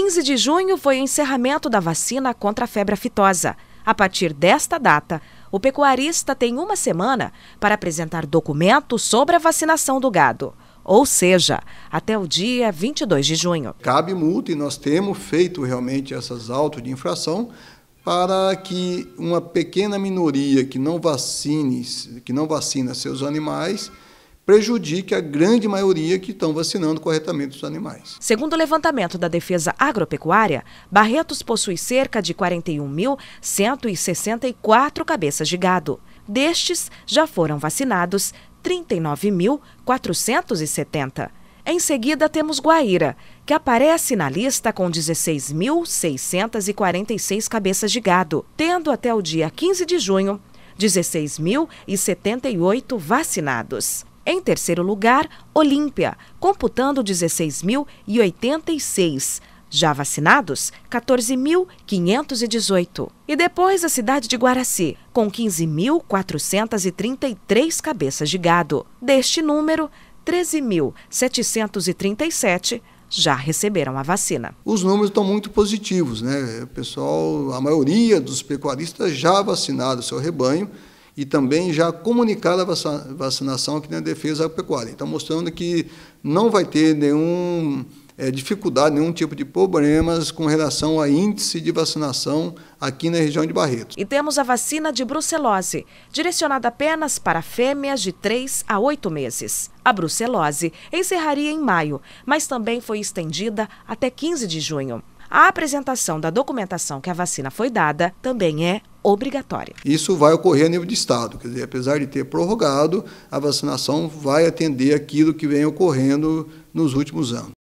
15 de junho foi o encerramento da vacina contra a febre aftosa. A partir desta data, o pecuarista tem uma semana para apresentar documentos sobre a vacinação do gado, ou seja, até o dia 22 de junho. Cabe multa e nós temos feito realmente essas autos de infração para que uma pequena minoria que não vacine, que não vacina seus animais, prejudique a grande maioria que estão vacinando corretamente os animais. Segundo o levantamento da Defesa Agropecuária, Barretos possui cerca de 41.164 cabeças de gado. Destes, já foram vacinados 39.470. Em seguida, temos Guaíra, que aparece na lista com 16.646 cabeças de gado, tendo até o dia 15 de junho 16.078 vacinados. Em terceiro lugar, Olímpia, computando 16.086. Já vacinados, 14.518. E depois a cidade de Guaraci, com 15.433 cabeças de gado. Deste número, 13.737 já receberam a vacina. Os números estão muito positivos, né? O pessoal, a maioria dos pecuaristas já vacinaram seu rebanho e também já comunicar a vacinação aqui na defesa agropecuária. Então, mostrando que não vai ter nenhuma é, dificuldade, nenhum tipo de problemas com relação a índice de vacinação aqui na região de Barretos. E temos a vacina de brucelose, direcionada apenas para fêmeas de 3 a 8 meses. A brucelose encerraria em maio, mas também foi estendida até 15 de junho. A apresentação da documentação que a vacina foi dada também é obrigatória. Isso vai ocorrer a nível de Estado, quer dizer, apesar de ter prorrogado, a vacinação vai atender aquilo que vem ocorrendo nos últimos anos.